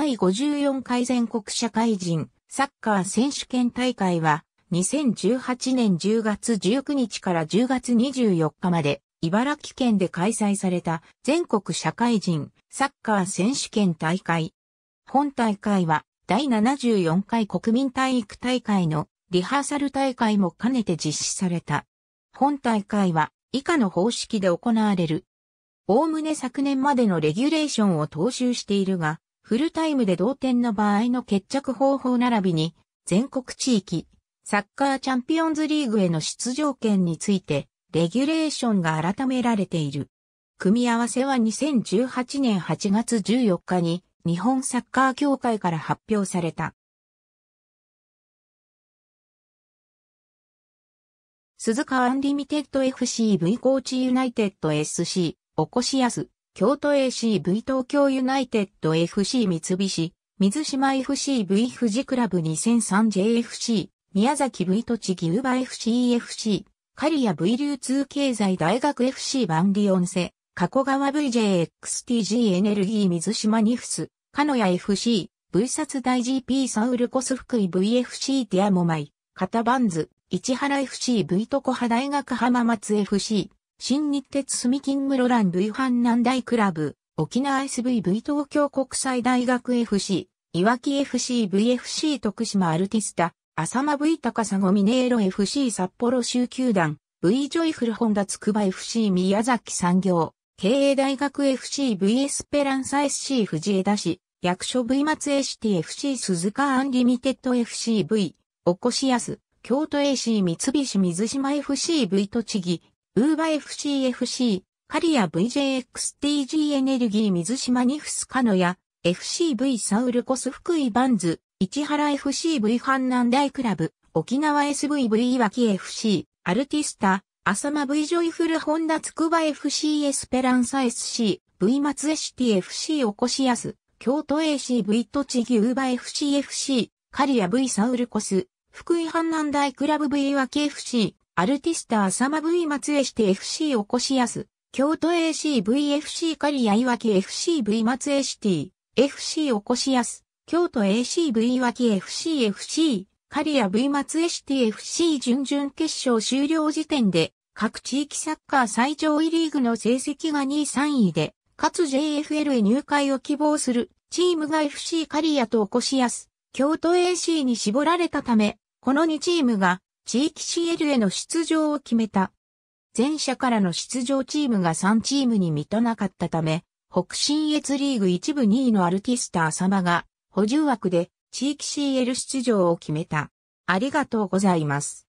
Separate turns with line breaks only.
第54回全国社会人サッカー選手権大会は2018年10月19日から10月24日まで茨城県で開催された全国社会人サッカー選手権大会。本大会は第74回国民体育大会のリハーサル大会も兼ねて実施された。本大会は以下の方式で行われる。おおむね昨年までのレギュレーションを踏襲しているが、フルタイムで同点の場合の決着方法並びに、全国地域、サッカーチャンピオンズリーグへの出場権について、レギュレーションが改められている。組み合わせは2018年8月14日に日本サッカー協会から発表された。鈴鹿アンリミテッド FC ブイコーチユナイテッド SC おこしやす京都 ACV 東京ユナイテッド FC 三菱、水島 FCV 富士クラブ 2003JFC、宮崎 V 栃木ウバ FCFC、刈谷 V 流通経済大学 FC バンィオンセ、加古川 VJXTG エネルギー水島ニフス、鹿屋 FC、V 札大 GP サウルコス福井 VFC ティアモマイ、カタバンズ、市原 FCV コハ大学浜松 FC、新日鉄住金室蘭 V 阪南大クラブ、沖縄 SVV 東京国際大学 FC、いわき FCVFC 徳島アルティスタ、浅間 V 高砂ミネーロ FC 札幌州球団、V ジョイフルホンダつくば FC 宮崎産業、経営大学 FCV エスペランサ SC 藤枝市、役所 V 松江 c FC 鈴鹿アンリミテッド FCV、おこしやす、京都 AC 三菱水島 FCV 栃木、ウーバ FCFC、カリア VJXTG エネルギー水島ニフスカノヤ、FCV サウルコス福井バンズ、市原 FCV 阪南大クラブ、沖縄 SVV 脇 FC、アルティスタ、浅間 V ジョイフルホンダつくば FC エスペランサ SC、V 松江シティ FC おこしやす、京都 ACV 栃木ウーバ FCFC、カリア V サウルコス、福井阪南大クラブ V 脇 FC、アルティスタ浅間 V 松江して FC 起こしやす、京都 ACVFC 刈谷いわき FCV 松江シティ、FC 起こしやす、京都 ACV 岩わき FCFC、刈谷 V 松江シティ FC 準々決勝終了時点で、各地域サッカー最上位リーグの成績が2位3位で、かつ JFL へ入会を希望するチームが FC 刈谷と起こしやす、京都 AC に絞られたため、この2チームが地域 CL への出場を決めた。前者からの出場チームが3チームに満たなかったため、北信越リーグ一部2位のアルティスター様が補充枠で地域 CL 出場を決めた。ありがとうございます。